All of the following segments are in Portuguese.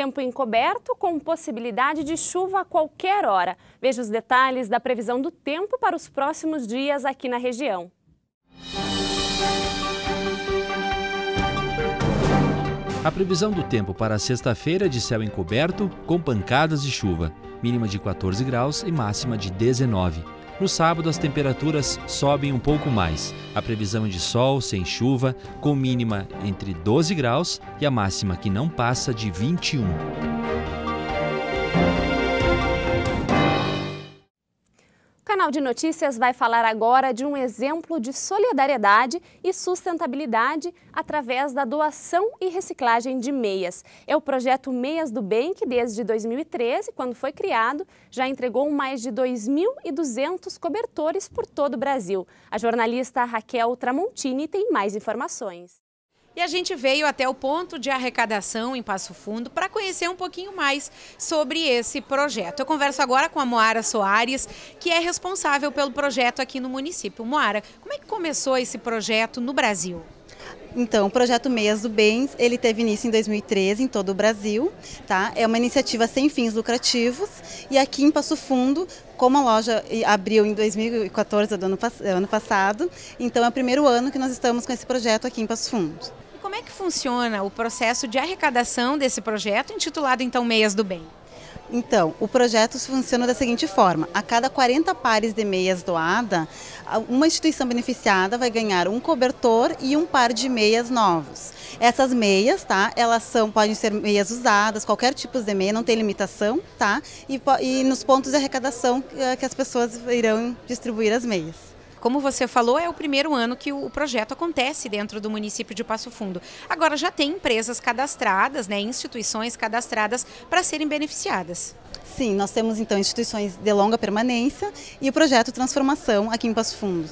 Tempo encoberto com possibilidade de chuva a qualquer hora. Veja os detalhes da previsão do tempo para os próximos dias aqui na região. A previsão do tempo para sexta-feira é de céu encoberto com pancadas de chuva, mínima de 14 graus e máxima de 19. No sábado, as temperaturas sobem um pouco mais. A previsão é de sol, sem chuva, com mínima entre 12 graus e a máxima que não passa de 21. Jornal de Notícias vai falar agora de um exemplo de solidariedade e sustentabilidade através da doação e reciclagem de meias. É o projeto Meias do Bem, que desde 2013, quando foi criado, já entregou mais de 2.200 cobertores por todo o Brasil. A jornalista Raquel Tramontini tem mais informações. E a gente veio até o ponto de arrecadação em Passo Fundo para conhecer um pouquinho mais sobre esse projeto. Eu converso agora com a Moara Soares, que é responsável pelo projeto aqui no município. Moara, como é que começou esse projeto no Brasil? Então, o projeto Meias do Bens, ele teve início em 2013 em todo o Brasil, tá? É uma iniciativa sem fins lucrativos e aqui em Passo Fundo como a loja abriu em 2014, do ano, eh, ano passado, então é o primeiro ano que nós estamos com esse projeto aqui em Passo Fundo. E como é que funciona o processo de arrecadação desse projeto, intitulado então Meias do Bem? Então, o projeto funciona da seguinte forma: a cada 40 pares de meias doada, uma instituição beneficiada vai ganhar um cobertor e um par de meias novos. Essas meias, tá? Elas são podem ser meias usadas, qualquer tipo de meia, não tem limitação, tá? E, e nos pontos de arrecadação eh, que as pessoas irão distribuir as meias. Como você falou, é o primeiro ano que o projeto acontece dentro do município de Passo Fundo. Agora já tem empresas cadastradas, né, instituições cadastradas para serem beneficiadas. Sim, nós temos então instituições de longa permanência e o projeto Transformação aqui em Passo Fundo.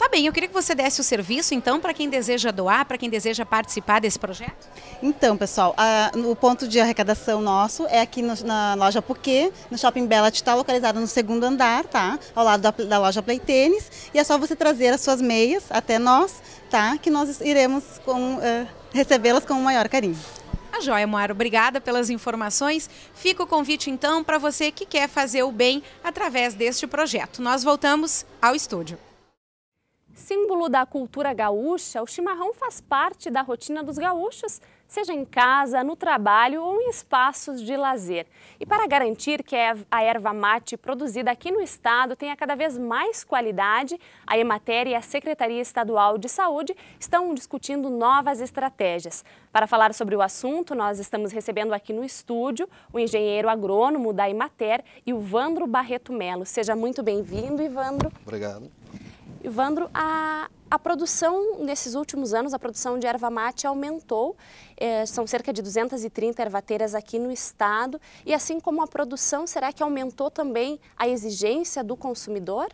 Tá bem, eu queria que você desse o serviço, então, para quem deseja doar, para quem deseja participar desse projeto. Então, pessoal, a, o ponto de arrecadação nosso é aqui no, na loja Porquê, no Shopping Bela está localizado no segundo andar, tá? Ao lado da, da loja Play Tênis. E é só você trazer as suas meias até nós, tá? Que nós iremos uh, recebê-las com o maior carinho. A joia, Moara, obrigada pelas informações. Fica o convite, então, para você que quer fazer o bem através deste projeto. Nós voltamos ao estúdio. Símbolo da cultura gaúcha, o chimarrão faz parte da rotina dos gaúchos, seja em casa, no trabalho ou em espaços de lazer. E para garantir que a erva mate produzida aqui no estado tenha cada vez mais qualidade, a Emater e a Secretaria Estadual de Saúde estão discutindo novas estratégias. Para falar sobre o assunto, nós estamos recebendo aqui no estúdio o engenheiro agrônomo da Emater e o Vandro Barreto Melo. Seja muito bem-vindo, Ivandro. Obrigado. Ivandro, a, a produção nesses últimos anos, a produção de erva mate aumentou. É, são cerca de 230 ervateiras aqui no estado. E assim como a produção, será que aumentou também a exigência do consumidor?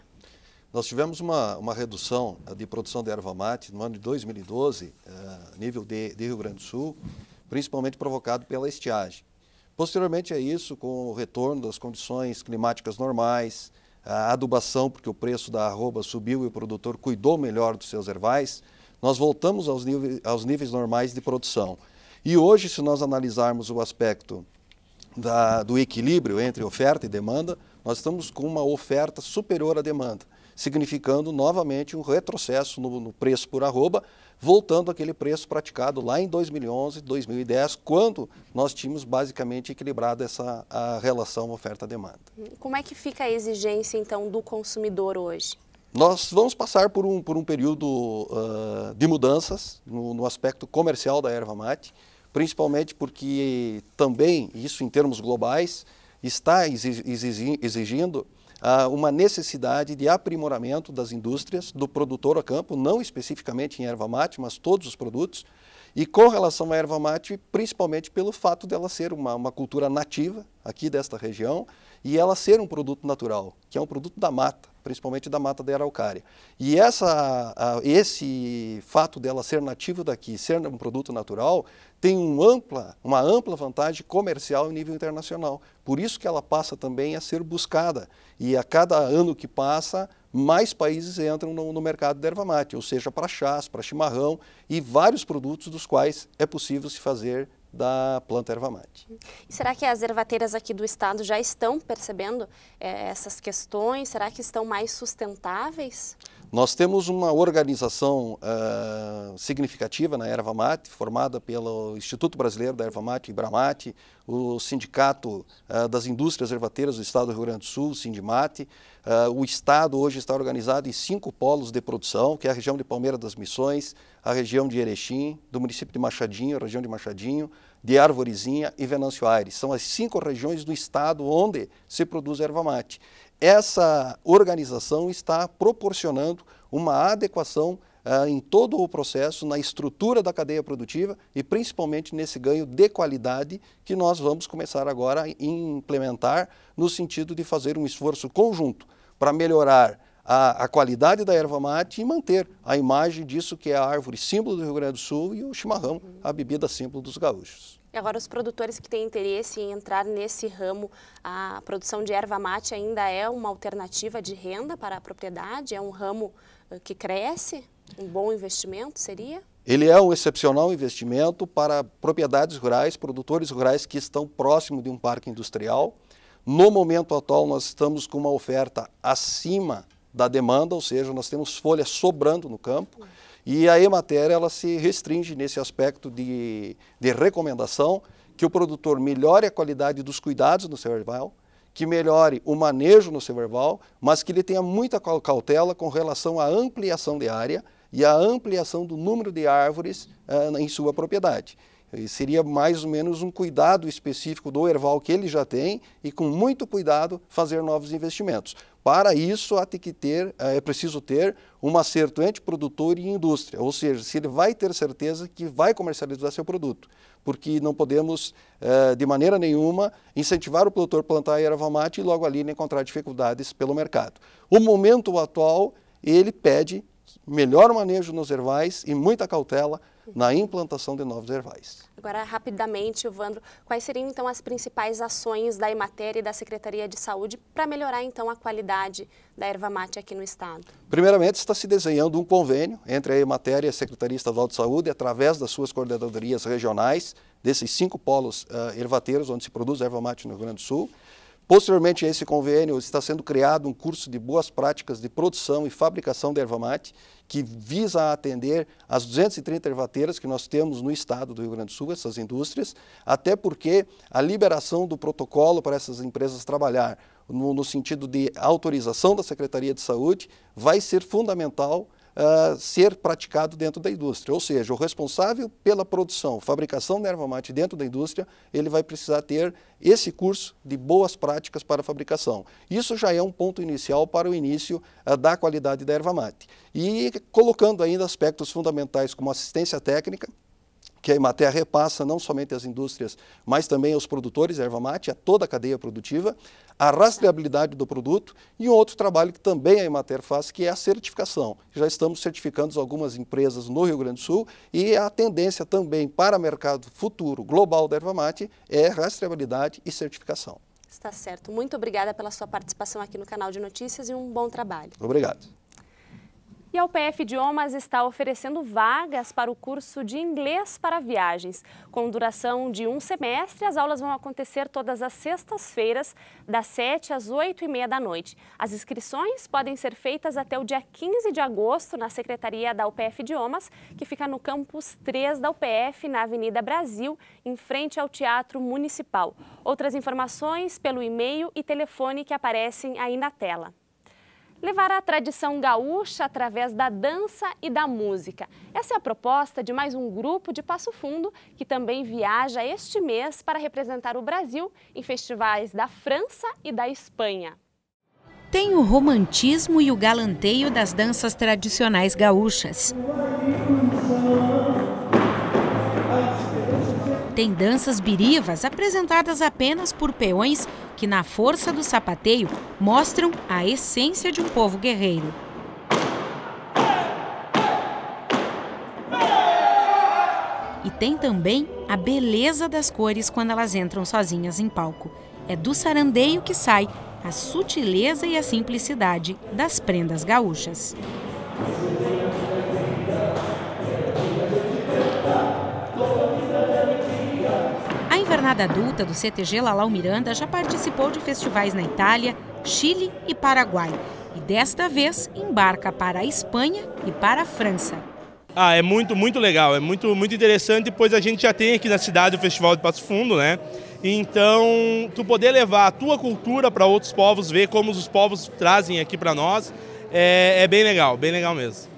Nós tivemos uma, uma redução eh, de produção de erva mate no ano de 2012, a eh, nível de, de Rio Grande do Sul, principalmente provocado pela estiagem. Posteriormente a isso, com o retorno das condições climáticas normais, a adubação, porque o preço da arroba subiu e o produtor cuidou melhor dos seus ervais, nós voltamos aos níveis, aos níveis normais de produção. E hoje, se nós analisarmos o aspecto da, do equilíbrio entre oferta e demanda, nós estamos com uma oferta superior à demanda significando novamente um retrocesso no, no preço por arroba, voltando aquele preço praticado lá em 2011, 2010, quando nós tínhamos basicamente equilibrado essa relação oferta-demanda. Como é que fica a exigência, então, do consumidor hoje? Nós vamos passar por um, por um período uh, de mudanças no, no, aspecto comercial da erva mate, principalmente porque também, isso em termos globais, está exigindo ah, uma necessidade de aprimoramento das indústrias, do produtor a campo, não especificamente em erva mate, mas todos os produtos, e com relação à erva mate, principalmente pelo fato dela ser uma, uma cultura nativa aqui desta região e ela ser um produto natural, que é um produto da mata, principalmente da mata da araucária. E essa, a, esse fato dela ser nativa daqui, ser um produto natural, tem um ampla, uma ampla vantagem comercial em nível internacional. Por isso que ela passa também a ser buscada. E a cada ano que passa, mais países entram no, no mercado da erva mate, ou seja, para chás, para chimarrão e vários produtos dos quais é possível se fazer da planta erva mate. E será que as ervateiras aqui do estado já estão percebendo é, essas questões? Será que estão mais sustentáveis? Nós temos uma organização uh, significativa na erva mate, formada pelo Instituto Brasileiro da Erva Mate, Ibramate, o Sindicato uh, das Indústrias Ervateiras do Estado do Rio Grande do Sul, Sindimate. Uh, o Estado hoje está organizado em cinco polos de produção, que é a região de Palmeira das Missões, a região de Erechim, do município de Machadinho, a região de Machadinho, de Arvorezinha e Venâncio Aires. São as cinco regiões do Estado onde se produz erva mate essa organização está proporcionando uma adequação uh, em todo o processo, na estrutura da cadeia produtiva e principalmente nesse ganho de qualidade que nós vamos começar agora a implementar no sentido de fazer um esforço conjunto para melhorar a, a, qualidade da erva mate e manter a imagem disso que é a árvore símbolo do Rio Grande do Sul e o chimarrão, a bebida símbolo dos gaúchos. E agora os produtores que têm interesse em entrar nesse ramo, a produção de erva mate ainda é uma alternativa de renda para a propriedade? É um ramo eh, que cresce? Um bom investimento seria? Ele é um excepcional investimento para propriedades rurais, produtores rurais que estão próximo de um parque industrial. No momento atual, nós estamos com uma oferta acima da demanda, ou seja, nós temos folha sobrando no campo. E a Emater ela se restringe nesse aspecto de, de recomendação que o produtor melhore a qualidade dos cuidados no seu erval, que melhore o manejo no seu erval, mas que ele tenha muita cautela com relação à ampliação de área e à ampliação do número de árvores eh, em sua propriedade. E seria mais ou menos um cuidado específico do Erval que ele já tem e com muito cuidado fazer novos investimentos. Para isso, há que ter, eh, é preciso ter um acerto entre produtor e indústria, ou seja, se ele vai ter certeza que vai comercializar seu produto, porque não podemos, eh, de maneira nenhuma, incentivar o produtor a plantar erva mate e logo ali encontrar dificuldades pelo mercado. O momento atual, ele pede melhor manejo nos ervais e muita cautela na implantação de novos ervais. Agora, rapidamente, Evandro, quais seriam então as principais ações da Emater e da Secretaria de Saúde para melhorar então a qualidade da erva mate aqui no estado? Primeiramente, está se desenhando um convênio entre a Emater e a Secretaria Estadual de Saúde, através das suas coordenadorias regionais, desses cinco polos uh, ervateiros onde se produz erva mate no Rio Grande do Sul, Posteriormente a esse convênio, está sendo criado um curso de boas práticas de produção e fabricação de erva mate, que visa atender as 230 ervateiras que nós temos no estado do Rio Grande do Sul, essas indústrias, até porque a liberação do protocolo para essas empresas trabalhar no, no sentido de autorização da Secretaria de Saúde vai ser fundamental ah, ser praticado dentro da indústria. Ou seja, o responsável pela produção, fabricação da erva mate dentro da indústria, ele vai precisar ter esse curso de boas práticas para a fabricação. Isso já é um ponto inicial para o início uh, da qualidade da erva mate. E colocando ainda aspectos fundamentais como assistência técnica, que a Emater repassa não somente às indústrias, mas também aos produtores de erva mate, a toda a cadeia produtiva, a rastreabilidade do produto e um outro trabalho que também a Emater faz, que é a certificação. Já estamos certificando algumas empresas no Rio Grande do Sul e a tendência também para o mercado futuro global da erva mate é rastreabilidade e certificação. Está certo. Muito obrigada pela sua participação aqui no canal de notícias e um bom trabalho. Obrigado. E a UPF Idiomas está oferecendo vagas para o curso de inglês para viagens. Com duração de um semestre, as aulas vão acontecer todas as sextas-feiras, das 7 às 8 e meia da noite. As inscrições podem ser feitas até o dia 15 de agosto na Secretaria da UPF Idiomas, que fica no campus 3 da UPF, na Avenida Brasil, em frente ao Teatro Municipal. Outras informações pelo e-mail e telefone que aparecem aí na tela levará a tradição gaúcha através da dança e da música. Essa é a proposta de mais um grupo de Passo Fundo, que também viaja este mês para representar o Brasil em festivais da França e da Espanha. Tem o romantismo e o galanteio das danças tradicionais gaúchas. Tem danças birivas apresentadas apenas por peões que na força do sapateio mostram a essência de um povo guerreiro. E tem também a beleza das cores quando elas entram sozinhas em palco. É do sarandeio que sai a sutileza e a simplicidade das prendas gaúchas. temporada adulta do CTG Lalau Miranda já participou de festivais na Itália, Chile e Paraguai. E desta vez embarca para a Espanha e para a França. Ah, é muito, muito legal, é muito, muito interessante, pois a gente já tem aqui na cidade o Festival de Passo Fundo, né? Então, tu poder levar a tua cultura para outros povos, ver como os povos trazem aqui para nós, é, é bem legal, bem legal mesmo.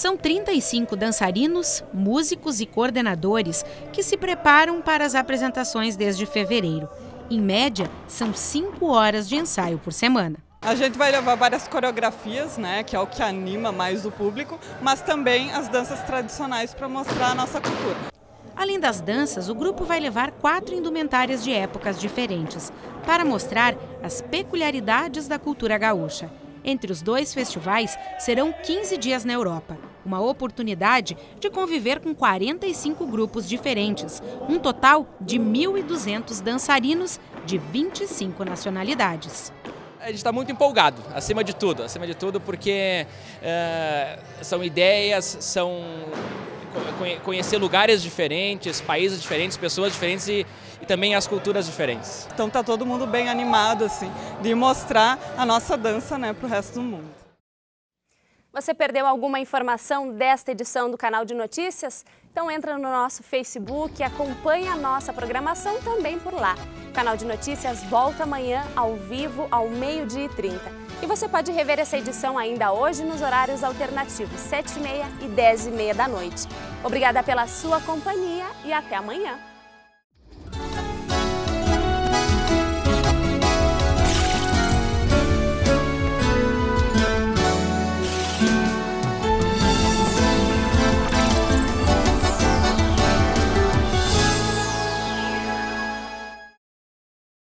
São 35 dançarinos, músicos e coordenadores que se preparam para as apresentações desde fevereiro. Em média, são cinco horas de ensaio por semana. A gente vai levar várias coreografias, né, que é o que anima mais o público, mas também as danças tradicionais para mostrar a nossa cultura. Além das danças, o grupo vai levar quatro indumentárias de épocas diferentes para mostrar as peculiaridades da cultura gaúcha. Entre os dois festivais serão 15 dias na Europa uma oportunidade de conviver com 45 grupos diferentes, um total de 1.200 dançarinos de 25 nacionalidades. A gente está muito empolgado, acima de tudo, acima de tudo porque é, são ideias, são conhecer lugares diferentes, países diferentes, pessoas diferentes e, e também as culturas diferentes. Então tá todo mundo bem animado assim de mostrar a nossa dança, né, para o resto do mundo. Você perdeu alguma informação desta edição do canal de notícias? Então entra no nosso Facebook e acompanha a nossa programação também por lá. O canal de notícias volta amanhã ao vivo ao meio-dia e 30. E você pode rever essa edição ainda hoje nos horários alternativos 7h30 e 10h30 da noite. Obrigada pela sua companhia e até amanhã!